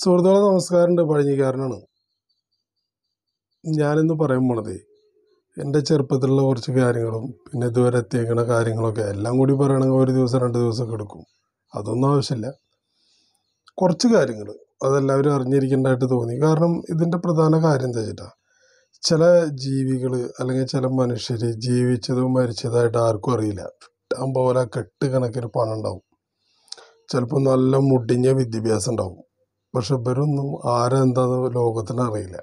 സുഹൃത്തുക്കളെ നമസ്കാരമുണ്ട് പഴഞ്ഞിക്കാരനാണ് ഞാനിന്ന് പറയാൻ പോണത് എൻ്റെ ചെറുപ്പത്തിലുള്ള കുറച്ച് കാര്യങ്ങളും പിന്നെ ഇതുവരെ എത്തിയേക്കുന്ന കാര്യങ്ങളൊക്കെ എല്ലാം കൂടി പറയണമെങ്കിൽ ഒരു ദിവസം രണ്ട് ദിവസമൊക്കെ എടുക്കും അതൊന്നും ആവശ്യമില്ല കുറച്ച് കാര്യങ്ങൾ അതെല്ലാവരും അറിഞ്ഞിരിക്കേണ്ടതായിട്ട് തോന്നി കാരണം ഇതിൻ്റെ പ്രധാന കാര്യം എന്താ വെച്ചിട്ടാ ചില ജീവികൾ അല്ലെങ്കിൽ ചില മനുഷ്യർ ജീവിച്ചതും മരിച്ചതായിട്ട് ആർക്കും അറിയില്ല ഇഷ്ടം പോലെ കെട്ട് കണക്കിന് പണം ഉണ്ടാവും ചിലപ്പോൾ നല്ല മുടിഞ്ഞ വിദ്യാഭ്യാസം ഉണ്ടാവും പക്ഷെ ഇവരൊന്നും ആരെന്താന്ന് ലോകത്തിന് അറിയില്ല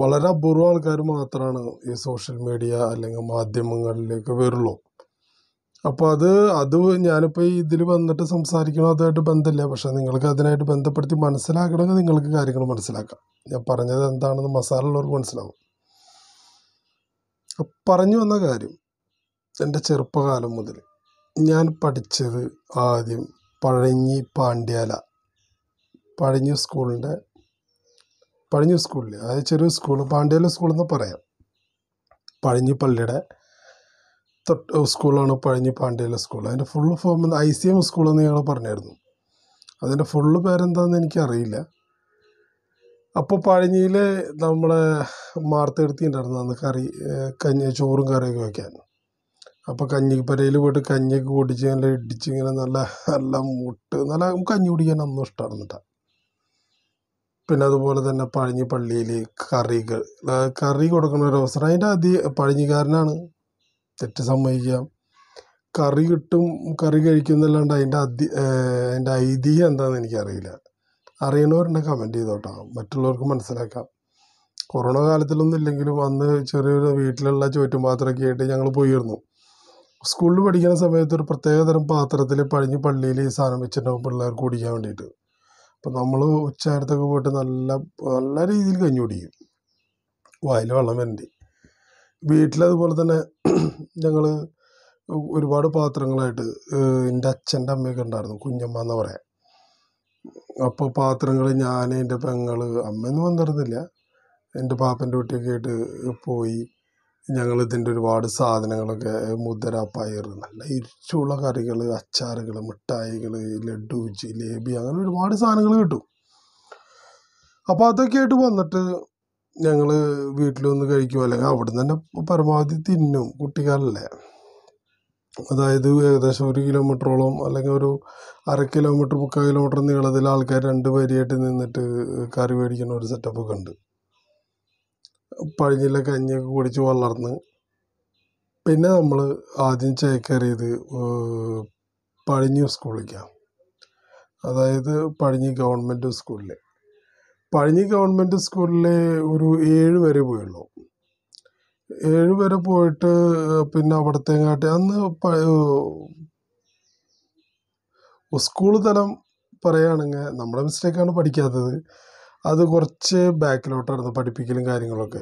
വളരെ അപൂർവ ആൾക്കാർ മാത്രമാണ് ഈ സോഷ്യൽ മീഡിയ അല്ലെങ്കിൽ മാധ്യമങ്ങളിലേക്ക് വരുള്ളൂ അപ്പോൾ അത് അത് ഞാനിപ്പോൾ ഇതിൽ വന്നിട്ട് സംസാരിക്കണം അതുമായിട്ട് ബന്ധമില്ല പക്ഷെ നിങ്ങൾക്ക് അതിനായിട്ട് ബന്ധപ്പെടുത്തി മനസ്സിലാക്കണമെങ്കിൽ നിങ്ങൾക്ക് കാര്യങ്ങൾ മനസ്സിലാക്കാം ഞാൻ പറഞ്ഞത് എന്താണെന്ന് മസാല ഉള്ളവർക്ക് മനസ്സിലാവും പറഞ്ഞു വന്ന കാര്യം എൻ്റെ ചെറുപ്പകാലം മുതൽ ഞാൻ പഠിച്ചത് ആദ്യം പഴഞ്ഞി പാണ്ഡ്യാല പഴഞ്ഞൂർ സ്കൂളിൻ്റെ പഴഞ്ഞു സ്കൂളിൽ അതായത് ചെറിയ സ്കൂൾ പാണ്ഡേല സ്കൂളെന്ന് പറയാം പള്ളിയുടെ തൊട്ട് സ്കൂളാണ് പഴഞ്ഞി പാണ്ഡ്യല സ്കൂൾ അതിൻ്റെ full form I C M എന്ന് ഞങ്ങൾ പറഞ്ഞായിരുന്നു അതിൻ്റെ ഫുള്ള് പേരെന്താണെന്ന് എനിക്കറിയില്ല അപ്പോൾ പഴഞ്ഞിയിൽ നമ്മളെ മാർത്തെടുത്തി ഉണ്ടായിരുന്നു അന്ന് കറി കഞ്ഞി ചോറും കറിയൊക്കെ വയ്ക്കാൻ അപ്പോൾ കഞ്ഞിപ്പരയിൽ പോയിട്ട് കഞ്ഞിയൊക്കെ കുടിച്ച് നല്ല ഇടിച്ച് ഇങ്ങനെ നല്ല നല്ല മുട്ട് നല്ല കഞ്ഞി കുടിക്കാൻ അന്നും ഇഷ്ടമാണ് കേട്ടോ പിന്നെ അതുപോലെ തന്നെ പഴഞ്ഞി പള്ളിയിൽ കറികൾ കറി കൊടുക്കുന്ന ഒരു അവസരം അതിൻ്റെ അതി പഴഞ്ഞിക്കാരനാണ് തെറ്റ് സമ്മതിക്കാം കറി കിട്ടും കറി കഴിക്കുന്നല്ലാണ്ട് അതിൻ്റെ അതി അതിൻ്റെ ഐതിഹ്യം എന്താണെന്ന് എനിക്കറിയില്ല അറിയണവരുണ്ടെങ്കിൽ കമൻറ്റ് ചെയ്തോട്ടോ മറ്റുള്ളവർക്ക് മനസ്സിലാക്കാം കൊറോണ കാലത്തിലൊന്നും ഇല്ലെങ്കിലും അന്ന് ചെറിയൊരു വീട്ടിലുള്ള പാത്രമൊക്കെ ആയിട്ട് ഞങ്ങൾ പോയിരുന്നു സ്കൂളിൽ പഠിക്കുന്ന സമയത്ത് ഒരു പ്രത്യേകതരം പാത്രത്തിൽ പഴഞ്ഞ് പള്ളിയിൽ ഈ സാധനം വെച്ചിട്ടുണ്ടാകും പിള്ളേർക്ക് കുടിക്കാൻ വേണ്ടിയിട്ട് അപ്പം നമ്മൾ ഉച്ച നേരത്തൊക്കെ പോയിട്ട് നല്ല നല്ല രീതിയിൽ കഞ്ഞി കുടിക്കും വായിൽ വെള്ളം വരണ്ടി വീട്ടിലതുപോലെ തന്നെ ഞങ്ങൾ ഒരുപാട് പാത്രങ്ങളായിട്ട് എൻ്റെ അച്ഛൻ്റെ അമ്മയൊക്കെ ഉണ്ടായിരുന്നു കുഞ്ഞമ്മ എന്ന് പറയാം അപ്പോൾ പാത്രങ്ങൾ ഞാൻ എൻ്റെ പെങ്ങൾ അമ്മയൊന്നും വന്നിരുന്നില്ല എൻ്റെ പാപ്പൻ്റെ കുട്ടിയൊക്കെ ആയിട്ട് പോയി ഞങ്ങൾ ഇതിൻ്റെ ഒരുപാട് സാധനങ്ങളൊക്കെ മുദ്ര പയർ നല്ല ഇരിച്ചുള്ള കറികൾ അച്ചാറുകൾ മിഠായികൾ ലഡു ജിലേബി അങ്ങനെ ഒരുപാട് സാധനങ്ങൾ കിട്ടും അപ്പോൾ അതൊക്കെ ആയിട്ട് വന്നിട്ട് ഞങ്ങൾ വീട്ടിലൊന്ന് കഴിക്കുമോ അല്ലെങ്കിൽ അവിടെ നിന്ന് തന്നെ പരമാവധി തിന്നും കുട്ടിക്കാലല്ലേ അതായത് ഏകദേശം ഒരു കിലോമീറ്ററോളം അല്ലെങ്കിൽ ഒരു അര കിലോമീറ്റർ മുക്കാൽ കിലോമീറ്റർ നീളത്തിൽ ആൾക്കാർ രണ്ട് വരിയായിട്ട് നിന്നിട്ട് കറി മേടിക്കുന്ന ഒരു സെറ്റപ്പൊക്കെ ഉണ്ട് പഴഞ്ഞില കഞ്ഞിയൊക്കെ കുടിച്ച് വളർന്ന് പിന്നെ നമ്മൾ ആദ്യം ചേക്കേറിയത് പഴഞ്ഞി സ്കൂളിലേക്കാണ് അതായത് പഴഞ്ഞി ഗവൺമെൻറ് സ്കൂളിൽ പഴഞ്ഞി ഗവൺമെൻറ് സ്കൂളിൽ ഒരു ഏഴ് വരെ പോയുള്ളൂ ഏഴ് വരെ പോയിട്ട് പിന്നെ കാട്ടി അന്ന് സ്കൂൾ തലം പറയുകയാണെങ്കിൽ നമ്മുടെ മിസ്റ്റേക്കാണ് പഠിക്കാത്തത് അത് കുറച്ച് ബാക്കിലോട്ടായിരുന്നു പഠിപ്പിക്കലും കാര്യങ്ങളൊക്കെ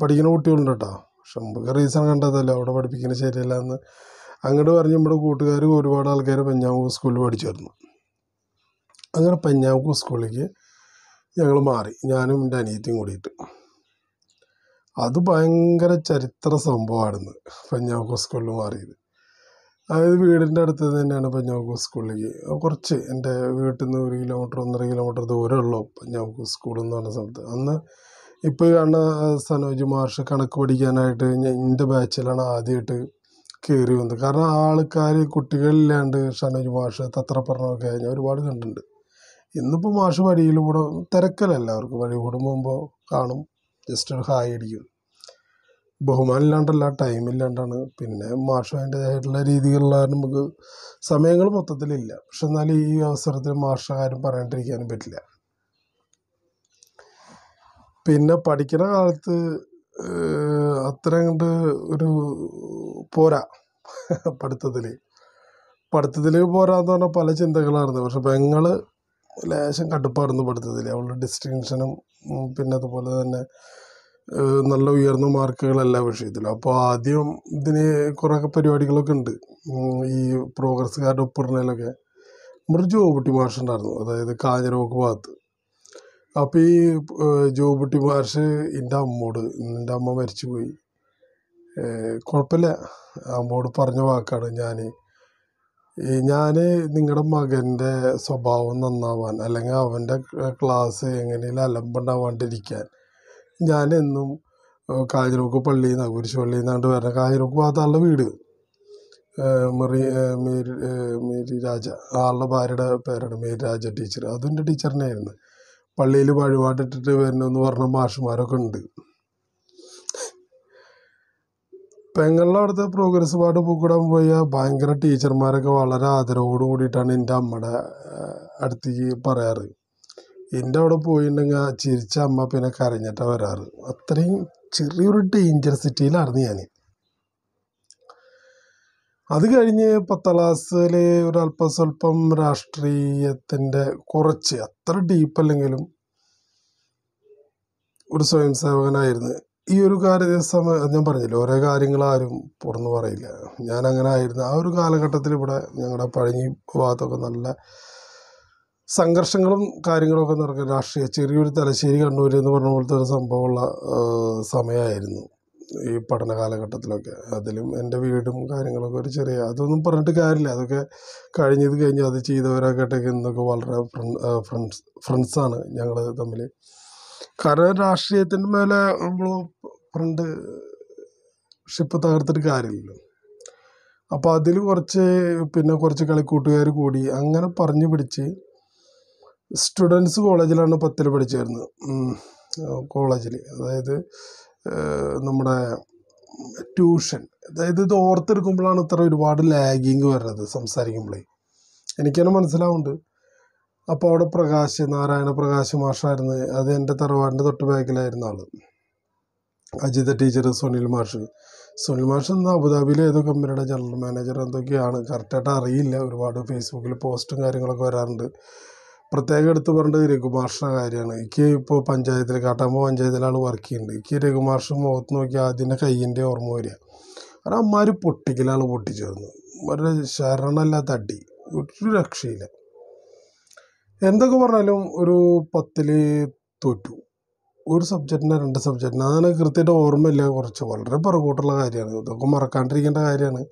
പഠിക്കുന്ന കുട്ടികളുണ്ട് കേട്ടോ പക്ഷെ നമുക്ക് റീസൺ കണ്ടതല്ലേ അവിടെ പഠിപ്പിക്കുന്ന ശരിയല്ല എന്ന് അങ്ങോട്ട് പറഞ്ഞ് നമ്മുടെ കൂട്ടുകാർ ഒരുപാട് ആൾക്കാർ പഞ്ഞാമൂക്ക് സ്കൂളിൽ പഠിച്ചായിരുന്നു അങ്ങനെ പഞ്ഞാമൂക്ക് സ്കൂളിലേക്ക് ഞങ്ങൾ മാറി ഞാനും എൻ്റെ അനിയത്തിയും കൂടിയിട്ട് അത് ഭയങ്കര ചരിത്ര സംഭവമായിരുന്നു പഞ്ഞാമൂക്ക് സ്കൂളിൽ മാറിയത് അതായത് വീടിൻ്റെ അടുത്ത് തന്നെയാണ് പഞ്ഞാകുന്ന് സ്കൂളിലേക്ക് കുറച്ച് എൻ്റെ വീട്ടിൽ നിന്ന് ഒരു കിലോമീറ്റർ ഒന്നര കിലോമീറ്റർ ദൂരമുള്ളൂ പഞ്ഞാകുന്ന് സ്കൂൾ എന്ന് പറഞ്ഞ സ്ഥലത്ത് അന്ന് ഇപ്പോൾ ഈ കാണുന്ന സനോജ് മാഷ് കണക്ക് പഠിക്കാനായിട്ട് എൻ്റെ ബാച്ചിലാണ് ആദ്യമായിട്ട് കയറി വന്നത് കാരണം ആൾക്കാർ കുട്ടികളില്ലാണ്ട് സനോജ് മാഷ് പറഞ്ഞൊക്കെ ഞാൻ ഒരുപാട് കണ്ടിട്ടുണ്ട് ഇന്നിപ്പോൾ മാഷ് വഴിയിലൂടെ തിരക്കലല്ല എല്ലാവർക്കും വഴി കൂടുമ്പോൾ കാണും ജസ്റ്റ് ഒരു ഹായ് അടിക്കും ബഹുമാനമില്ലാണ്ടല്ല ടൈമില്ലാണ്ടാണ് പിന്നെ മാഷും അതിൻ്റേതായിട്ടുള്ള രീതികളിലുള്ള നമുക്ക് സമയങ്ങൾ മൊത്തത്തിലില്ല പക്ഷെ എന്നാലും ഈ അവസരത്തിൽ മാഷ കാര്യം പറയാണ്ടിരിക്കാനും പറ്റില്ല പിന്നെ പഠിക്കുന്ന കാലത്ത് അത്ര കണ്ട് ഒരു പോരാ പഠിത്തത്തിൽ പഠിത്തത്തിൽ പോരാന്ന് പറഞ്ഞാൽ പല ചിന്തകളായിരുന്നു പക്ഷെ പെങ്ങൾ ലേശം കടുപ്പായിരുന്നു പഠിത്തത്തിൽ അവളുടെ ഡിസ്റ്റിങ്ഷനും പിന്നെ അതുപോലെ തന്നെ നല്ല ഉയർന്ന മാർക്കുകളല്ല എല്ലാ വിഷയത്തിലും അപ്പോൾ ആദ്യം ഇതിന് കുറേയൊക്കെ പരിപാടികളൊക്കെ ഉണ്ട് ഈ പ്രോഗ്രസ് കാർഡ് ഒപ്പിടണേലൊക്കെ നമ്മുടെ മാഷ് ഉണ്ടായിരുന്നു അതായത് കാഞ്ഞിരമുക്ക് ഭാഗത്ത് അപ്പോൾ ഈ ജോബുട്ടി മാഷ് എൻ്റെ അമ്മോട് എൻ്റെ അമ്മ മരിച്ചു പോയി കുഴപ്പമില്ല അമ്മോട് പറഞ്ഞ വാക്കാണ് ഞാൻ ഞാൻ നിങ്ങളുടെ മകൻ്റെ സ്വഭാവം നന്നാവാൻ അല്ലെങ്കിൽ അവൻ്റെ ക്ലാസ് എങ്ങനെയും അലമ്പുണ്ടാവാണ്ടിരിക്കാൻ ഞാനെന്നും കാഞ്ഞിരമുക്ക് പള്ളിയിൽ നിന്നാണ് കുരിശ് പള്ളിയിൽ നിന്നാണ്ട് വരുന്നത് കാഞ്ഞിരമുക്ക് ഭാഗത്താളുടെ വീട് മെറി മേരി മേരി രാജ ആളുടെ ഭാര്യയുടെ പേരാണ് മേരി രാജ ടീച്ചർ അതും എൻ്റെ ടീച്ചറിനായിരുന്നു പള്ളിയിൽ വഴിപാട്ടിട്ടിട്ട് വരണമെന്ന് പറഞ്ഞ മാഷുമാരൊക്കെ ഉണ്ട് പെങ്ങളുടെ അവിടുത്തെ പ്രോഗ്രസ് പാട്ട് പൂക്കിടാൻ പോയ ഭയങ്കര ടീച്ചർമാരൊക്കെ വളരെ ആദരവോട് കൂടിയിട്ടാണ് എൻ്റെ അമ്മയുടെ അടുത്തേക്ക് പറയാറ് പിന്നെ അവിടെ പോയിട്ടുണ്ടെങ്കിൽ ആ ചിരിച്ച അമ്മ പിന്നെ കരഞ്ഞിട്ടാണ് വരാറ് അത്രയും ചെറിയൊരു ഡേഞ്ചർ സിറ്റിയിലായിരുന്നു ഞാൻ അത് കഴിഞ്ഞ് പത്താം ക്ലാസ്സിൽ ഒരല്പ സ്വല്പം രാഷ്ട്രീയത്തിൻ്റെ കുറച്ച് അത്ര അല്ലെങ്കിലും ഒരു സ്വയം സേവകനായിരുന്നു ഈ ഒരു കാര്യ സമയം ഞാൻ പറഞ്ഞില്ല ഓരോ കാര്യങ്ങൾ ആരും പുറന്ന് പറയില്ല ഞാൻ അങ്ങനെ ആയിരുന്നു ആ ഒരു കാലഘട്ടത്തിൽ ഇവിടെ ഞങ്ങളുടെ പഴഞ്ഞി ഭാഗത്തൊക്കെ നല്ല സംഘർഷങ്ങളും കാര്യങ്ങളൊക്കെ നടക്കുന്ന രാഷ്ട്രീയ ചെറിയൊരു തലശ്ശേരി കണ്ണൂർ എന്ന് പറഞ്ഞ പോലത്തെ ഒരു സംഭവമുള്ള സമയമായിരുന്നു ഈ പഠന കാലഘട്ടത്തിലൊക്കെ അതിലും എൻ്റെ വീടും കാര്യങ്ങളൊക്കെ ഒരു ചെറിയ അതൊന്നും പറഞ്ഞിട്ട് കാര്യമില്ല അതൊക്കെ കഴിഞ്ഞത് കഴിഞ്ഞ് അത് ചെയ്തവരൊക്കെട്ടൊക്കെ ഇന്നൊക്കെ വളരെ ഫ്രണ്ട്സ് ഫ്രണ്ട്സാണ് ഞങ്ങൾ തമ്മിൽ കാരണം രാഷ്ട്രീയത്തിൻ്റെ മേലെ നമ്മൾ ഫ്രണ്ട് ഷിപ്പ് തകർത്തിട്ട് കാര്യമില്ലല്ലോ അപ്പോൾ അതിൽ കുറച്ച് പിന്നെ കുറച്ച് കളിക്കൂട്ടുകാർ കൂടി അങ്ങനെ പറഞ്ഞു പിടിച്ച് സ്റ്റുഡൻസ് കോളേജിലാണ് പത്തിൽ പഠിച്ചിരുന്നത് കോളേജിൽ അതായത് നമ്മുടെ ട്യൂഷൻ അതായത് ഇത് ഓർത്തെടുക്കുമ്പോഴാണ് ഇത്ര ഒരുപാട് ലാഗിങ് വരുന്നത് സംസാരിക്കുമ്പോഴേ എനിക്കതിനെ മനസ്സിലാവുന്നുണ്ട് അപ്പോൾ അവിടെ പ്രകാശ് നാരായണ പ്രകാശ് മാഷായിരുന്നു അത് എൻ്റെ തറവാടിൻ്റെ തൊട്ട് ബാക്കിലായിരുന്ന ആൾ അജിത ടീച്ചർ സുനിൽ മാഷ് സുനിൽ മാഷ് എന്ന അബുദാബിയിലെ ഏതോ കമ്പനിയുടെ ജനറൽ മാനേജർ എന്തൊക്കെയാണ് കറക്റ്റായിട്ട് അറിയില്ല ഒരുപാട് ഫേസ്ബുക്കിൽ പോസ്റ്റും കാര്യങ്ങളൊക്കെ വരാറുണ്ട് പ്രത്യേകം എടുത്തു പറഞ്ഞത് രഘുമാഷിൻ്റെ കാര്യമാണ് എനിക്ക് ഇപ്പോൾ പഞ്ചായത്തിൽ കാട്ടാമ്പ പഞ്ചായത്തിലാണ് വർക്ക് ചെയ്യുന്നുണ്ട് എനിക്ക് രഘുമാഷ് മുഖത്ത് നോക്കി ആദ്യത്തെ കയ്യിൻ്റെ ഓർമ്മ വരിക കാരണം ഒരു പൊട്ടിക്കലാണ് പൊട്ടിച്ചേർന്ന് ഒരു ശരണമല്ലാത്ത അടി ഒരു രക്ഷയില്ല എന്തൊക്കെ പറഞ്ഞാലും ഒരു പത്തിൽ തോറ്റു ഒരു സബ്ജക്റ്റിന് രണ്ട് സബ്ജക്റ്റിന് അതാണ് കൃത്യമായിട്ട് ഓർമ്മയില്ല കുറച്ച് വളരെ പുറകോട്ടുള്ള കാര്യമാണ് ഇതൊക്കെ മറക്കാണ്ടിരിക്കേണ്ട കാര്യമാണ്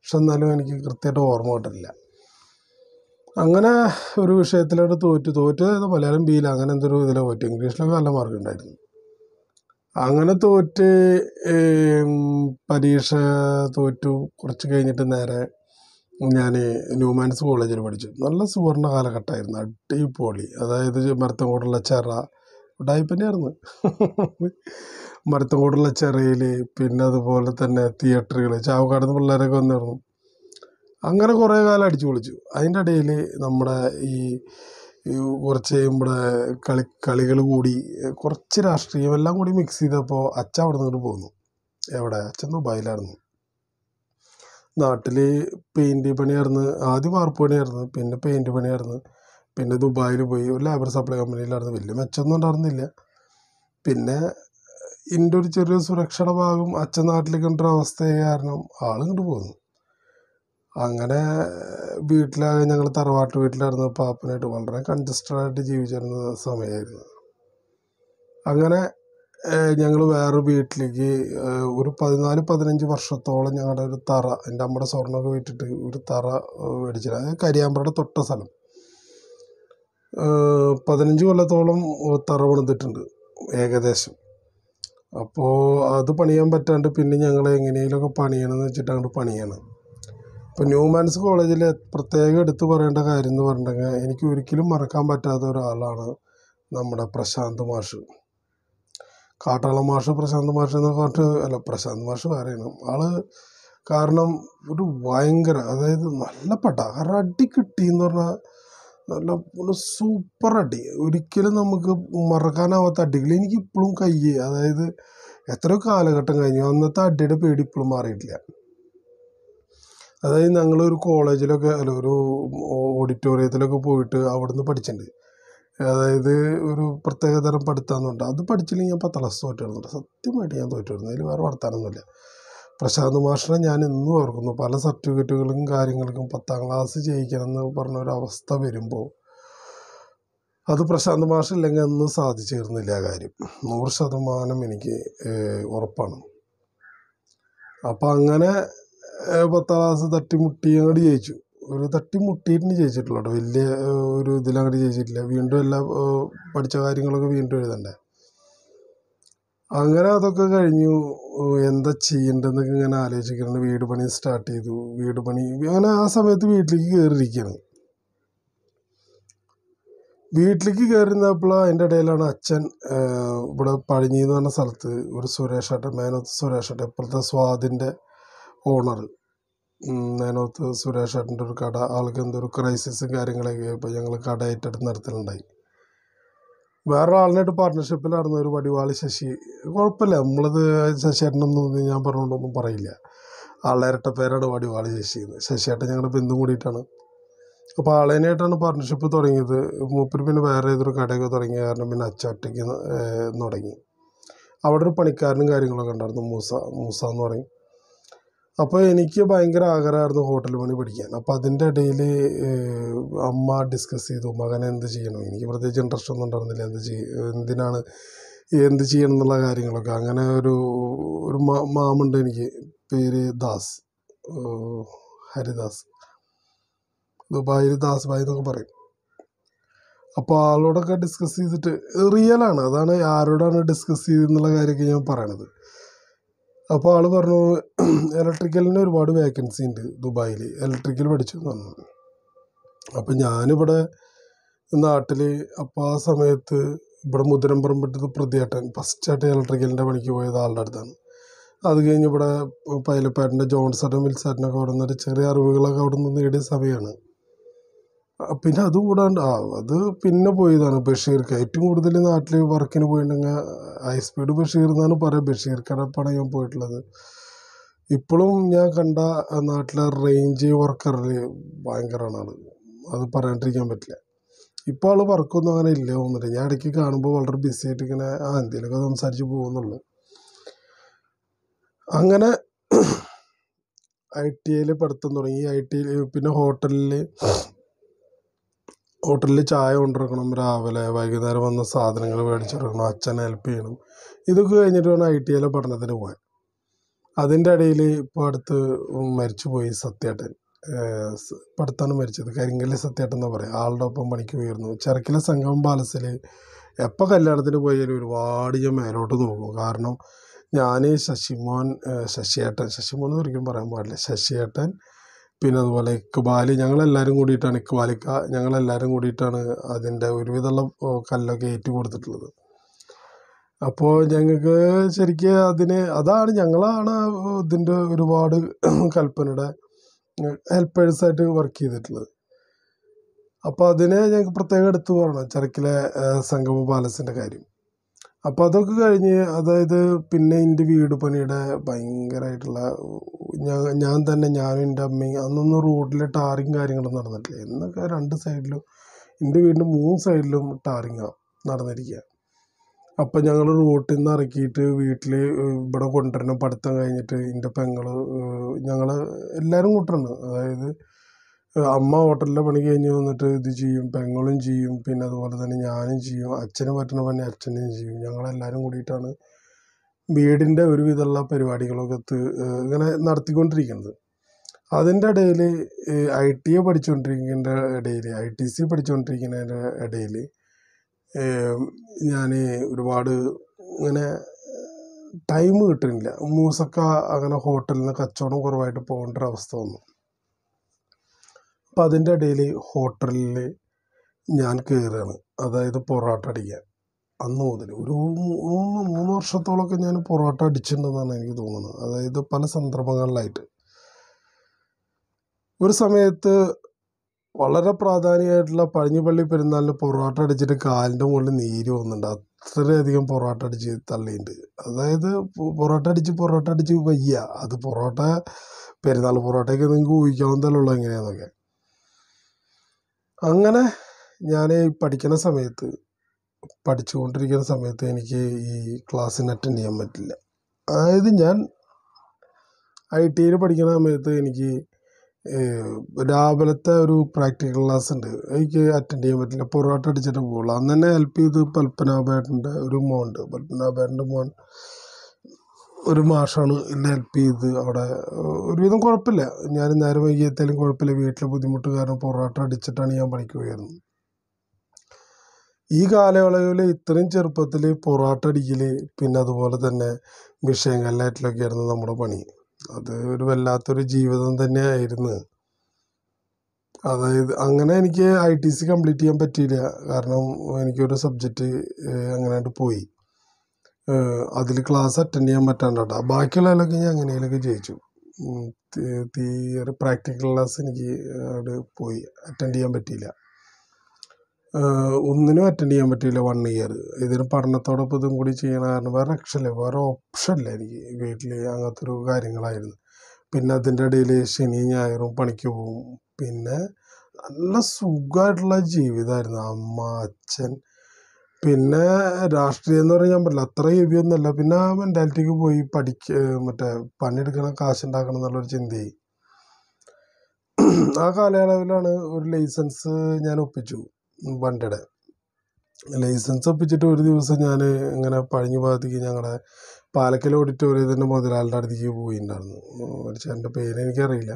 പക്ഷെ എന്നാലും എനിക്ക് കൃത്യമായിട്ട് ഓർമ്മ കിട്ടില്ല അങ്ങനെ ഒരു വിഷയത്തിലാണ് തോറ്റു തോറ്റത് മലയാളം ബിയിൽ അങ്ങനെ എന്തൊരു ഇതിലാണ് തോറ്റ് ഇംഗ്ലീഷിലൊക്കെ നല്ല മാർക്ക് ഉണ്ടായിരുന്നു അങ്ങനെ തോറ്റ് പരീക്ഷ തോറ്റു കുറച്ച് കഴിഞ്ഞിട്ട് നേരെ ഞാൻ ന്യൂമാൻസ് കോളേജിൽ പഠിച്ചു നല്ല സുവർണ കാലഘട്ടമായിരുന്നു അടിപൊളി അതായത് മരത്തങ്കോടുള്ള ചെറ ഉടായ്പന്നെയായിരുന്നു മരത്തങ്കോടുള്ള ചെറയിൽ പിന്നെ അതുപോലെ തന്നെ തിയേറ്ററുകൾ ചാവക്കാട് പിള്ളേരൊക്കെ വന്നിരുന്നു അങ്ങനെ കുറേ കാലം അടിച്ച് പൊളിച്ചു അതിൻ്റെ ഇടയിൽ നമ്മുടെ ഈ കുറച്ച് നമ്മുടെ കളി കളികൾ കൂടി കുറച്ച് രാഷ്ട്രീയം എല്ലാം കൂടി മിക്സ് ചെയ്തപ്പോൾ അച്ഛൻ അവിടെ നിന്നിട്ട് പോകുന്നു പോന്നു എവിടെ അച്ഛൻ ദുബായിലായിരുന്നു നാട്ടിൽ പെയിൻ്റ് പണിയായിരുന്നു ആദ്യം വാർപ്പ് പണിയായിരുന്നു പിന്നെ പെയിൻറ് പണിയായിരുന്നു പിന്നെ ദുബായിൽ പോയി ഒരു ലേബർ സപ്ലൈ കമ്പനിയിലായിരുന്നു വലിയ മെച്ചമൊന്നും ഉണ്ടായിരുന്നില്ല പിന്നെ എൻ്റെ ഒരു ചെറിയ സുരക്ഷയുടെ ഭാഗം അച്ഛൻ നാട്ടിലേക്ക് അവസ്ഥ കാരണം ആളിങ്ങോട്ട് പോന്നു അങ്ങനെ വീട്ടിലാകെ ഞങ്ങൾ തറവാട്ട് വീട്ടിലായിരുന്നു പാപ്പനായിട്ട് വളരെ കൺജസ്റ്റഡായിട്ട് ജീവിച്ചിരുന്ന സമയമായിരുന്നു അങ്ങനെ ഞങ്ങൾ വേറെ വീട്ടിലേക്ക് ഒരു പതിനാല് പതിനഞ്ച് വർഷത്തോളം ഞങ്ങളുടെ ഒരു തറ എൻ്റെ അമ്മയുടെ സ്വർണ്ണമൊക്കെ വിറ്റിട്ട് ഒരു തറ മേടിച്ചിരുന്നു അതായത് കരിയാമ്പ്രയുടെ തൊട്ട സ്ഥലം പതിനഞ്ച് കൊല്ലത്തോളം തറ പണിതിട്ടുണ്ട് ഏകദേശം അപ്പോൾ അത് പണിയാൻ പറ്റാണ്ട് പിന്നെ ഞങ്ങൾ എങ്ങനെയെങ്കിലുമൊക്കെ പണിയണമെന്ന് വെച്ചിട്ട് അങ്ങോട്ട് പണിയാണ് ഇപ്പം ന്യൂമാൻസ് കോളേജിൽ പ്രത്യേകം എടുത്തു പറയേണ്ട കാര്യം എന്ന് പറഞ്ഞിട്ടുണ്ടെങ്കിൽ എനിക്ക് ഒരിക്കലും മറക്കാൻ പറ്റാത്ത ഒരാളാണ് നമ്മുടെ പ്രശാന്ത് മാഷ് കാട്ടാള മാഷ് പ്രശാന്ത് മാഷ് എന്ന് പറഞ്ഞിട്ട് അല്ല പ്രശാന്ത് മാഷ് പറയണം ആള് കാരണം ഒരു ഭയങ്കര അതായത് നല്ല പട്ട കാരണം അടി കിട്ടി എന്ന് പറഞ്ഞാൽ നല്ല ഒരു സൂപ്പർ അടി ഒരിക്കലും നമുക്ക് മറക്കാനാവാത്ത അടികൾ എനിക്കിപ്പോഴും കയ്യേ അതായത് എത്രയോ കാലഘട്ടം കഴിഞ്ഞു അന്നത്തെ അടിയുടെ പേടി ഇപ്പോഴും മാറിയിട്ടില്ല അതായത് ഞങ്ങളൊരു കോളേജിലൊക്കെ അല്ല ഒരു ഓഡിറ്റോറിയത്തിലൊക്കെ പോയിട്ട് അവിടെ നിന്ന് പഠിച്ചിട്ടുണ്ട് അതായത് ഒരു പ്രത്യേക തരം പഠിത്തമെന്നുണ്ട് അത് പഠിച്ചില്ലെങ്കിൽ ഞാൻ പത്താം ക്ലാസ് തോറ്റിരുന്നുണ്ട് സത്യമായിട്ട് ഞാൻ തോറ്റിരുന്നു അതിൽ വേറെ വർത്താനൊന്നുമില്ല പ്രശാന്ത് മാഷിനെ ഞാൻ ഇന്നും ഓർക്കുന്നു പല സർട്ടിഫിക്കറ്റുകളും കാര്യങ്ങൾക്കും പത്താം ക്ലാസ് ജയിക്കണം പറഞ്ഞ ഒരു അവസ്ഥ വരുമ്പോൾ അത് പ്രശാന്ത് മാഷില്ലെങ്കിൽ അന്ന് സാധിച്ചിരുന്നില്ല ആ കാര്യം നൂറ് ശതമാനം എനിക്ക് ഉറപ്പാണ് അപ്പം അങ്ങനെ പത്താം ക്ലാസ് തട്ടിമുട്ടി അങ്ങോട്ട് ജയിച്ചു ഒരു തട്ടിമുട്ടിയിട്ട് ജയിച്ചിട്ടുള്ളൂ വലിയ ഒരു അങ്ങോട്ട് ജയിച്ചിട്ടില്ല വീണ്ടും എല്ലാ പഠിച്ച കാര്യങ്ങളൊക്കെ വീണ്ടും എഴുതണ്ടേ അങ്ങനെ അതൊക്കെ കഴിഞ്ഞു എന്താ ചെയ്യേണ്ടതെന്നൊക്കെ ഇങ്ങനെ ആലോചിക്കുന്നുണ്ട് വീട് പണി സ്റ്റാർട്ട് ചെയ്തു വീട് പണി അങ്ങനെ ആ സമയത്ത് വീട്ടിലേക്ക് കയറിയിരിക്കുകയാണ് വീട്ടിലേക്ക് കയറുന്നപ്പോഴാണ് അതിൻ്റെ ഇടയിലാണ് അച്ഛൻ ഇവിടെ പഴഞ്ഞി എന്ന് പറഞ്ഞ സ്ഥലത്ത് ഒരു സുരേഷ് ഏട്ടൻ മേനത്ത് സുരേഷ് ഏട്ടൻ ഇപ്പോഴത്തെ സ്വാദിൻ്റെ ഓണർ അതിനകത്ത് സുരേഷ് ഏട്ടൻ്റെ ഒരു കട ആൾക്ക് എന്തോ ക്രൈസിസും കാര്യങ്ങളൊക്കെ ആയപ്പോൾ ഞങ്ങൾ കട ഏറ്റെടുത്ത് നടത്തലുണ്ടായി വേറൊരാളിനായിട്ട് പാർട്ട്ണർഷിപ്പിലായിരുന്നു ഒരു വടിവാളി ശശി കുഴപ്പമില്ല നമ്മളത് ശശിയേട്ടനൊന്നും ഞാൻ പറഞ്ഞുകൊണ്ടൊന്നും പറയില്ല ആളുടെ ഇരട്ട പേരാണ് വടിവാളി ശശി എന്ന് ശശിയേട്ടൻ ഞങ്ങളുടെ ബന്ധു കൂടിയിട്ടാണ് അപ്പോൾ ആളേനായിട്ടാണ് പാർട്ട്ണർഷിപ്പ് തുടങ്ങിയത് മൂപ്പര് പിന്നെ വേറെ ഏതൊരു കടയൊക്കെ തുടങ്ങിയ കാരണം പിന്നെ അച്ചാട്ടയ്ക്ക് തുടങ്ങി അവിടെ ഒരു പണിക്കാരനും കാര്യങ്ങളൊക്കെ ഉണ്ടായിരുന്നു മൂസ മൂസ എന്ന് പറയും അപ്പോൾ എനിക്ക് ഭയങ്കര ആഗ്രഹമായിരുന്നു ഹോട്ടൽ പണി പഠിക്കാൻ അപ്പോൾ അതിൻ്റെ ഇടയിൽ അമ്മ ഡിസ്കസ് ചെയ്തു മകനെ എന്ത് ചെയ്യണം എനിക്ക് പ്രത്യേകിച്ച് ഇൻട്രസ്റ്റ് ഒന്നും ഉണ്ടായിരുന്നില്ല എന്ത് ചെയ്യ എന്തിനാണ് എന്ത് ചെയ്യണം എന്നുള്ള കാര്യങ്ങളൊക്കെ അങ്ങനെ ഒരു ഒരു മാമുണ്ട് എനിക്ക് പേര് ദാസ് ഹരിദാസ് ദുബായി ദാസ് ഭായ് എന്നൊക്കെ പറയും അപ്പോൾ ആളോടൊക്കെ ഡിസ്കസ് ചെയ്തിട്ട് റിയലാണ് അതാണ് ആരോടാണ് ഡിസ്കസ് ചെയ്തെന്നുള്ള കാര്യമൊക്കെ ഞാൻ പറയണത് അപ്പോൾ ആൾ പറഞ്ഞു ഇലക്ട്രിക്കലിന് ഒരുപാട് വേക്കൻസി ഉണ്ട് ദുബായിൽ ഇലക്ട്രിക്കൽ പഠിച്ചു എന്ന് പറഞ്ഞു അപ്പോൾ ഞാനിവിടെ നാട്ടിൽ അപ്പോൾ ആ സമയത്ത് ഇവിടെ മുതിരമ്പറമ്പറ്റത്ത് പ്രതിയേട്ടൻ ഫസ്റ്റായിട്ട് ഇലക്ട്രിക്കലിൻ്റെ പണിക്ക് പോയത് ആളുടെ അടുത്താണ് അത് കഴിഞ്ഞ് ഇവിടെ പൈലപ്പാട്ടിൻ്റെ ജോൺസേട്ടൻ മിൽസേട്ടനൊക്കെ അവിടെ നിന്നൊരു ചെറിയ അറിവുകളൊക്കെ അവിടെ നിന്ന് നേടിയ സമയമാണ് പിന്നെ അത് കൂടാണ്ട് ആ അത് പിന്നെ പോയതാണ് ബഷീർക്ക് ഏറ്റവും കൂടുതൽ നാട്ടിൽ വർക്കിന് പോയിട്ടുണ്ടെങ്കിൽ ഹൈ സ്പീഡ് ബഷീർ എന്നാണ് പറയുക കടപ്പാണ് ഞാൻ പോയിട്ടുള്ളത് ഇപ്പോഴും ഞാൻ കണ്ട നാട്ടിലെ റേഞ്ച് വർക്കറിൽ ഭയങ്കരമാണ് ആൾ അത് പറയാണ്ടിരിക്കാൻ പറ്റില്ല ഇപ്പോൾ ആൾ വർക്കൊന്നും അങ്ങനെ ഇല്ല തോന്നില്ല ഞാൻ ഇടയ്ക്ക് കാണുമ്പോൾ വളരെ ബിസി ആയിട്ട് ഇങ്ങനെ ആ എന്തെങ്കിലുമൊക്കെ സംസാരിച്ച് പോകുന്നുള്ളൂ അങ്ങനെ ഐ ടി ഐയിൽ പഠിത്തം തുടങ്ങി ഐ ടി പിന്നെ ഹോട്ടലിൽ ഹോട്ടലിൽ ചായ കൊണ്ടുവരണം രാവിലെ വൈകുന്നേരം വന്ന് സാധനങ്ങൾ മേടിച്ചുകൊടുക്കണം അച്ഛനെ ഹെൽപ്പ് ചെയ്യണം ഇതൊക്കെ കഴിഞ്ഞിട്ട് വേണം ഐ ടി ഐയിലെ പഠനത്തിന് പോകാൻ അതിൻ്റെ ഇടയിൽ ഇപ്പോൾ അടുത്ത് മരിച്ചുപോയി സത്യേട്ടൻ ഇപ്പം അടുത്താണ് മരിച്ചത് കരിങ്കല്ലി സത്യേട്ടൻ എന്ന് പറയും ആളുടെ ഒപ്പം പണിക്ക് പോയിരുന്നു ചെറുക്കിലെ സംഗമം പാലസിൽ എപ്പോൾ കല്യാണത്തിന് പോയാലും ഒരുപാട് ഞാൻ മേലോട്ട് നോക്കും കാരണം ഞാൻ ശശിമോൻ ശശിയേട്ടൻ ശശിമോൻ എന്ന് ഒരിക്കലും പറയാൻ പാടില്ല ശശിയേട്ടൻ പിന്നെ അതുപോലെ ഇക്ബാല് ഞങ്ങളെല്ലാവരും കൂടിയിട്ടാണ് ഇക്ബാലിക്ക ഞങ്ങളെല്ലാവരും കൂടിയിട്ടാണ് അതിൻ്റെ ഒരുവിധമുള്ള കല്ലൊക്കെ ഏറ്റു കൊടുത്തിട്ടുള്ളത് അപ്പോൾ ഞങ്ങൾക്ക് ശരിക്ക് അതിന് അതാണ് ഞങ്ങളാണ് ഇതിൻ്റെ ഒരുപാട് കൽപ്പനയുടെ ഹെൽപ്പേഴ്സായിട്ട് വർക്ക് ചെയ്തിട്ടുള്ളത് അപ്പോൾ അതിനെ ഞങ്ങൾക്ക് പ്രത്യേകം എടുത്തു പോകണം ചെറുക്കിലെ സംഗമ പാലസിൻ്റെ കാര്യം അപ്പോൾ അതൊക്കെ കഴിഞ്ഞ് അതായത് പിന്നെ എൻ്റെ വീട് പണിയുടെ ഭയങ്കരമായിട്ടുള്ള ഞാൻ ഞാൻ തന്നെ ഞാനും എൻ്റെ അമ്മയും അന്നൊന്നും റോഡിൽ ടാറിങ് കാര്യങ്ങളും നടന്നിട്ടില്ല ഇന്നൊക്കെ രണ്ട് സൈഡിലും എൻ്റെ വീടിൻ്റെ മൂന്ന് സൈഡിലും ടാറിങ്ങാണ് നടന്നിരിക്കുക അപ്പം ഞങ്ങൾ റോട്ടിൽ നിന്ന് ഇറക്കിയിട്ട് വീട്ടിൽ ഇവിടെ കൊണ്ടുവരണം പഠിത്തം കഴിഞ്ഞിട്ട് എൻ്റെ പെങ്ങൾ ഞങ്ങൾ എല്ലാവരും കൂട്ടാണ് അതായത് അമ്മ ഹോട്ടലിലെ പണി കഴിഞ്ഞ് വന്നിട്ട് ഇത് ചെയ്യും പെങ്ങളും ചെയ്യും പിന്നെ അതുപോലെ തന്നെ ഞാനും ചെയ്യും അച്ഛനും പറ്റണ പണി അച്ഛനും ചെയ്യും ഞങ്ങളെല്ലാവരും കൂടിയിട്ടാണ് വീടിൻ്റെ ഒരുവിധമുള്ള പരിപാടികളൊക്കെ ഇങ്ങനെ നടത്തിക്കൊണ്ടിരിക്കുന്നത് അതിൻ്റെ ഇടയിൽ ഐ ടി എ പഠിച്ചുകൊണ്ടിരിക്കുന്നതിൻ്റെ ഇടയിൽ ഐ ടി സി പഠിച്ചുകൊണ്ടിരിക്കുന്നതിൻ്റെ ഇടയിൽ ഞാൻ ഒരുപാട് ഇങ്ങനെ ടൈം കിട്ടുന്നില്ല മൂസക്ക അങ്ങനെ ഹോട്ടലിൽ നിന്ന് കച്ചവടം കുറവായിട്ട് പോകേണ്ട ഒരു അവസ്ഥ വന്നു അപ്പം അതിൻ്റെ ഇടയിൽ ഹോട്ടലിൽ ഞാൻ കയറുകയാണ് അതായത് പൊറോട്ട അടിക്കാൻ അന്ന് മുതൽ ഒരു മൂന്ന് മൂന്ന് വർഷത്തോളമൊക്കെ ഞാൻ പൊറോട്ട അടിച്ചിട്ടുണ്ടെന്നാണ് എനിക്ക് തോന്നുന്നത് അതായത് പല സന്ദർഭങ്ങളിലായിട്ട് ഒരു സമയത്ത് വളരെ പ്രാധാന്യമായിട്ടുള്ള പഴഞ്ഞിപ്പള്ളി പെരുന്നാളിന് പൊറോട്ട അടിച്ചിട്ട് കാലിൻ്റെ മുകളിൽ നീര് വന്നിട്ടുണ്ട് അത്രയധികം പൊറോട്ട അടിച്ച് തള്ളിയിട്ടുണ്ട് അതായത് പൊറോട്ട അടിച്ച് പൊറോട്ട അടിച്ച് വയ്യ അത് പൊറോട്ട പെരുന്നാൾ പൊറോട്ടയൊക്കെ നിങ്ങൾക്ക് ഊഹിക്കാവുന്നതല്ലോ എങ്ങനെയാണെന്നൊക്കെ അങ്ങനെ ഞാൻ പഠിക്കുന്ന സമയത്ത് പഠിച്ചുകൊണ്ടിരിക്കുന്ന സമയത്ത് എനിക്ക് ഈ ക്ലാസ്സിന് അറ്റൻഡ് ചെയ്യാൻ പറ്റില്ല അതായത് ഞാൻ ഐ ടിയിൽ പഠിക്കുന്ന സമയത്ത് എനിക്ക് രാവിലത്തെ ഒരു പ്രാക്ടിക്കൽ ക്ലാസ് ഉണ്ട് എനിക്ക് അറ്റൻഡ് ചെയ്യാൻ പറ്റില്ല പൊറോട്ട അടിച്ചിട്ട് പോകുള്ളൂ അന്ന് തന്നെ ഹെൽപ്പ് ചെയ്ത് പൽപ്പനാഭേട്ടൻ്റെ ഒരു മോണ്ട് പൽപ്പനാഭേട്ടൻ്റെ മോൻ ഒരു മാഷാണ് എന്നെ ഹെൽപ്പ് ചെയ്ത് അവിടെ ഒരുവിധം കുഴപ്പമില്ല ഞാൻ നേരം വൈകി കുഴപ്പമില്ല വീട്ടിലെ ബുദ്ധിമുട്ട് കാരണം പൊറോട്ട അടിച്ചിട്ടാണ് ഞാൻ പണിക്ക് പോയിരുന്നത് ഈ കാലയളവിൽ ഇത്രയും ചെറുപ്പത്തിൽ പൊറാട്ട അടിക്കൽ പിന്നെ അതുപോലെ തന്നെ വിഷയം ആയിരുന്നു നമ്മുടെ പണി അത് ഒരു വല്ലാത്തൊരു ജീവിതം തന്നെ ആയിരുന്നു അതായത് അങ്ങനെ എനിക്ക് ഐ ടി സി കംപ്ലീറ്റ് ചെയ്യാൻ പറ്റിയില്ല കാരണം എനിക്കൊരു സബ്ജക്റ്റ് അങ്ങനെയായിട്ട് പോയി അതിൽ ക്ലാസ് അറ്റൻഡ് ചെയ്യാൻ പറ്റാണ്ടാട്ട ബാക്കിയുള്ളതിലൊക്കെ ഞാൻ അങ്ങനെയൊക്കെ ജയിച്ചു തിയറി പ്രാക്ടിക്കൽ ക്ലാസ് എനിക്ക് അവിടെ പോയി അറ്റൻഡ് ചെയ്യാൻ പറ്റിയില്ല ഒന്നിനും അറ്റൻഡ് ചെയ്യാൻ പറ്റിയില്ല വൺ ഇയർ ഇതിന് പഠനത്തോടൊപ്പം ഇതും കൂടി ചെയ്യണ കാരണം വേറെ രക്ഷയില്ല വേറെ ഇല്ല എനിക്ക് വീട്ടിൽ അങ്ങനത്തെ ഒരു കാര്യങ്ങളായിരുന്നു പിന്നെ അതിൻ്റെ ഇടയിൽ ശനി ഞായറും പണിക്ക് പോകും പിന്നെ നല്ല സുഖമായിട്ടുള്ള ജീവിതമായിരുന്നു അമ്മ അച്ഛൻ പിന്നെ രാഷ്ട്രീയം എന്ന് പറഞ്ഞാൽ ഞാൻ പറ്റില്ല അത്ര ഒന്നുമല്ല പിന്നെ ആ മെൻറ്റാലിറ്റിക്ക് പോയി പഠിക്ക മറ്റേ പണിയെടുക്കണം കാശുണ്ടാക്കണം എന്നുള്ളൊരു ചിന്തയായി ആ കാലയളവിലാണ് ഒരു ലൈസൻസ് ഞാൻ ഒപ്പിച്ചു വണ്ടിയുടെ ലൈസൻസ് ഒപ്പിച്ചിട്ട് ഒരു ദിവസം ഞാൻ ഇങ്ങനെ പഴഞ്ഞ് ഭാഗത്തേക്ക് ഞങ്ങളുടെ പാലക്കൽ ഓഡിറ്റോറിയത്തിൻ്റെ മുതലാളുടെ അടുത്തേക്ക് പോയിട്ടുണ്ടായിരുന്നു ഒരു ചേട്ടൻ്റെ പേര് എനിക്കറിയില്ല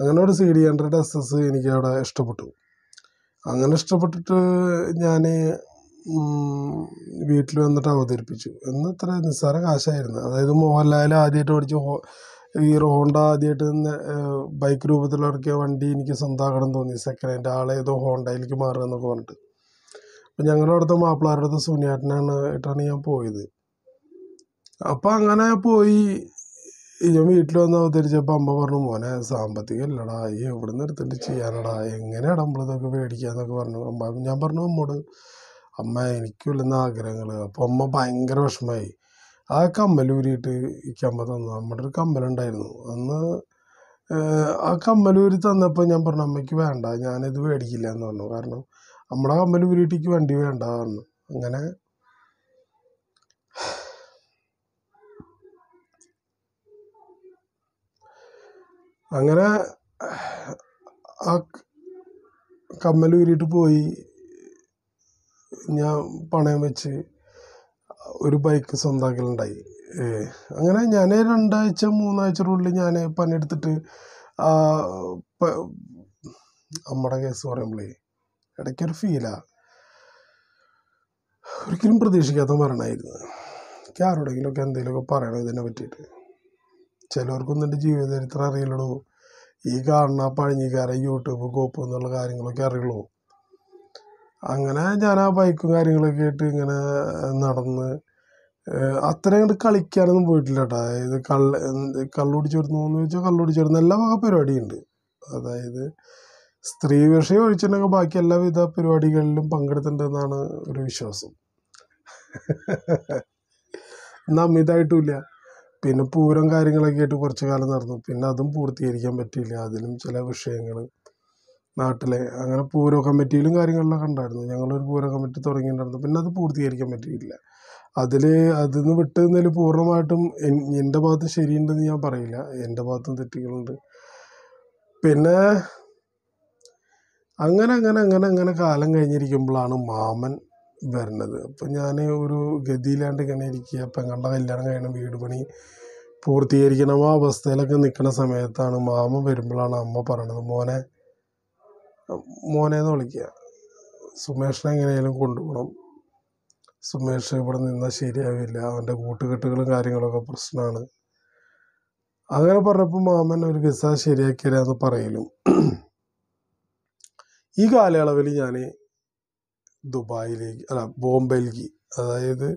അങ്ങനെ ഒരു C D hundred S S എനിക്കവിടെ ഇഷ്ടപ്പെട്ടു അങ്ങനെ ഇഷ്ടപ്പെട്ടിട്ട് ഞാൻ വീട്ടിൽ വന്നിട്ട് അവതരിപ്പിച്ചു എന്നത്ര നിസ്സാര കാശായിരുന്നു അതായത് മോഹൻലാൽ ആദ്യമായിട്ട് ഓടിച്ച ഹീറോ ഹോണ്ട ആദ്യമായിട്ട് ബൈക്ക് രൂപത്തിലിറക്കിയ വണ്ടി എനിക്ക് സ്വന്തമാക്കണം തോന്നി സെക്കൻഡ് ഹാൻഡ് ആളേതോ ഹോണ്ടയിലേക്ക് മാറുക എന്നൊക്കെ പറഞ്ഞിട്ട് അപ്പം ഞങ്ങളുടെ അടുത്ത മാപ്പിളാരുടെ അടുത്ത് സുനിയാട്ടനാണ് ആയിട്ടാണ് ഞാൻ പോയത് അപ്പം അങ്ങനെ പോയി ഞാൻ വീട്ടിൽ വന്ന് അവതരിച്ചപ്പോൾ അമ്മ പറഞ്ഞു മോനെ സാമ്പത്തികം ഇല്ലടാ ഈ എവിടെ നിന്ന് എടുത്തിട്ട് ചെയ്യാനടാ എങ്ങനെയാണ് നമ്മളിതൊക്കെ മേടിക്കാന്നൊക്കെ പറഞ്ഞു അമ്മ ഞാൻ പറഞ്ഞു അമ്മോട് അമ്മ എനിക്കുള്ളെന്ന ആഗ്രഹങ്ങൾ അപ്പോൾ അമ്മ ഭയങ്കര വിഷമമായി ആ ഊരിയിട്ട് ഈ അമ്മ തന്നു നമ്മുടെ ഒരു കമ്മലുണ്ടായിരുന്നു അന്ന് ആ കമ്മലൂരി തന്നപ്പോൾ ഞാൻ പറഞ്ഞു അമ്മയ്ക്ക് വേണ്ട ഞാനിത് മേടിക്കില്ല എന്ന് പറഞ്ഞു കാരണം നമ്മുടെ കമ്മലൂരിട്ടേക്ക് വണ്ടി വേണ്ട പറഞ്ഞു അങ്ങനെ അങ്ങനെ ആ കമ്മലൂരിട്ട് പോയി ഞാൻ പണയം വെച്ച് ഒരു ബൈക്ക് സ്വന്തമാക്കലുണ്ടായി അങ്ങനെ ഞാൻ രണ്ടാഴ്ച റൂളിൽ ഞാൻ പണിയെടുത്തിട്ട് നമ്മുടെ കേസ് പറയുമ്പോഴേ ഇടയ്ക്കൊരു ഫീലാണ് ഒരിക്കലും പ്രതീക്ഷിക്കാത്ത മരണമായിരുന്നു എനിക്ക് ആരോടെങ്കിലുമൊക്കെ എന്തെങ്കിലുമൊക്കെ പറയണം ഇതിനെ പറ്റിയിട്ട് ചിലവർക്കൊന്നും എൻ്റെ ജീവിതചരിത്രം അറിയുള്ളൂ ഈ കാണുന്ന പഴഞ്ഞിക്കാരെ യൂട്യൂബ് കോപ്പ് എന്നുള്ള കാര്യങ്ങളൊക്കെ അറിയുള്ളൂ അങ്ങനെ ഞാൻ ആ ബൈക്കും കാര്യങ്ങളൊക്കെ ആയിട്ട് ഇങ്ങനെ നടന്ന് അത്ര അങ്ങോട്ട് കളിക്കാനൊന്നും പോയിട്ടില്ല കേട്ടോ അതായത് കള്ള് കള്ള് എന്ന് ചോദിച്ചാൽ കള്ള് എല്ലാ വക പരിപാടിയുണ്ട് അതായത് സ്ത്രീ വിഷയം ഒഴിച്ചിട്ടുണ്ടെങ്കിൽ ബാക്കി എല്ലാവിധ പരിപാടികളിലും പങ്കെടുത്തിട്ടുണ്ടെന്നാണ് ഒരു വിശ്വാസം എന്നാൽ അമിതമായിട്ടുമില്ല പിന്നെ പൂരം കാര്യങ്ങളൊക്കെ ആയിട്ട് കുറച്ച് കാലം നടന്നു പിന്നെ അതും പൂർത്തീകരിക്കാൻ പറ്റിയില്ല അതിലും ചില വിഷയങ്ങൾ നാട്ടിലെ അങ്ങനെ പൂരോ കമ്മിറ്റിയിലും കാര്യങ്ങളിലൊക്കെ ഉണ്ടായിരുന്നു ഞങ്ങളൊരു പൂരോ കമ്മിറ്റി തുടങ്ങിയിട്ടുണ്ടായിരുന്നു പിന്നെ അത് പൂർത്തീകരിക്കാൻ പറ്റിയില്ല അതിൽ അതിൽ നിന്ന് വിട്ട് നിന്നതിൽ പൂർണ്ണമായിട്ടും എൻ്റെ ഭാഗത്ത് ശരിയുണ്ടെന്ന് ഞാൻ പറയില്ല എൻ്റെ ഭാഗത്തും തെറ്റുകളുണ്ട് പിന്നെ അങ്ങനെ അങ്ങനെ അങ്ങനെ അങ്ങനെ കാലം കഴിഞ്ഞിരിക്കുമ്പോഴാണ് മാമൻ വരുന്നത് അപ്പം ഞാൻ ഒരു ഗതിയിലാണ്ട് ഇങ്ങനെ ഇരിക്കുക പെങ്ങളുടെ കല്യാണം കഴിയണം വീട് പണി പൂർത്തീകരിക്കണം ആ അവസ്ഥയിലൊക്കെ നിൽക്കുന്ന സമയത്താണ് മാമൻ വരുമ്പോഴാണ് അമ്മ പറയണത് മോനെ എന്ന് വിളിക്കുക സുമേഷിനെ എങ്ങനെയെങ്കിലും കൊണ്ടുപോകണം സുമേഷ് ഇവിടെ നിന്നാൽ ശരിയാവില്ല അവൻ്റെ കൂട്ടുകെട്ടുകളും കാര്യങ്ങളൊക്കെ പ്രശ്നമാണ് അങ്ങനെ പറഞ്ഞപ്പോൾ മാമൻ ഒരു വിസ ശരിയാക്കി പറയലും ഈ കാലയളവിൽ ഞാൻ ദുബായിലേക്ക് അല്ല ബോംബെയിലേക്ക് അതായത്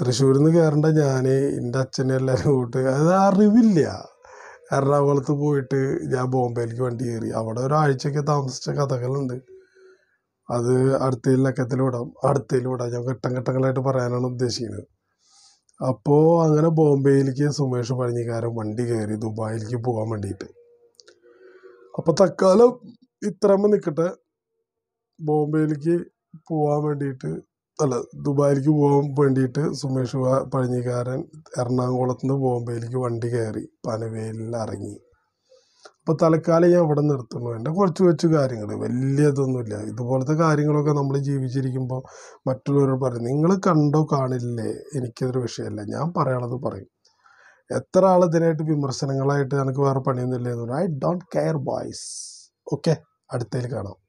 തൃശ്ശൂരിൽ നിന്ന് കയറേണ്ട ഞാൻ എൻ്റെ അച്ഛനെ എല്ലാവരും കൂട്ട് അത് അറിവില്ല എറണാകുളത്ത് പോയിട്ട് ഞാൻ ബോംബെയിലേക്ക് വണ്ടി കയറി അവിടെ ഒരാഴ്ചയൊക്കെ താമസിച്ച കഥകളുണ്ട് അത് അടുത്ത ലക്കത്തിലൂടാം വിടാം ഞാൻ ഘട്ടം ഘട്ടങ്ങളായിട്ട് പറയാനാണ് ഉദ്ദേശിക്കുന്നത് അപ്പോൾ അങ്ങനെ ബോംബെയിലേക്ക് സുമേഷ് പഴഞ്ഞിക്കാരൻ വണ്ടി കയറി ദുബായിലേക്ക് പോകാൻ വേണ്ടിയിട്ട് അപ്പോൾ തക്കാലം ഇത്രമ്മ നിൽക്കട്ടെ ബോംബെയിലേക്ക് പോകാൻ വേണ്ടിയിട്ട് അല്ല ദുബായിലേക്ക് പോകാൻ വേണ്ടിയിട്ട് സുമേഷ് പഴഞ്ഞിക്കാരൻ എറണാകുളത്ത് നിന്ന് ബോംബെയിലേക്ക് വണ്ടി കയറി പനവേലിൽ ഇറങ്ങി അപ്പോൾ തൽക്കാലം ഞാൻ ഇവിടെ നിർത്തുന്നു എൻ്റെ കുറച്ച് കുറച്ച് കാര്യങ്ങൾ വലിയതൊന്നുമില്ല ഇതുപോലത്തെ കാര്യങ്ങളൊക്കെ നമ്മൾ ജീവിച്ചിരിക്കുമ്പോൾ മറ്റുള്ളവർ പറയും നിങ്ങൾ കണ്ടോ കാണില്ലേ എനിക്കതൊരു വിഷയമല്ല ഞാൻ പറയണത് പറയും എത്ര ആൾ ഇതിനായിട്ട് വിമർശനങ്ങളായിട്ട് എനിക്ക് വേറെ പണിയൊന്നുമില്ല എന്ന് I don't care boys okay അടുത്തതിൽ കാണാം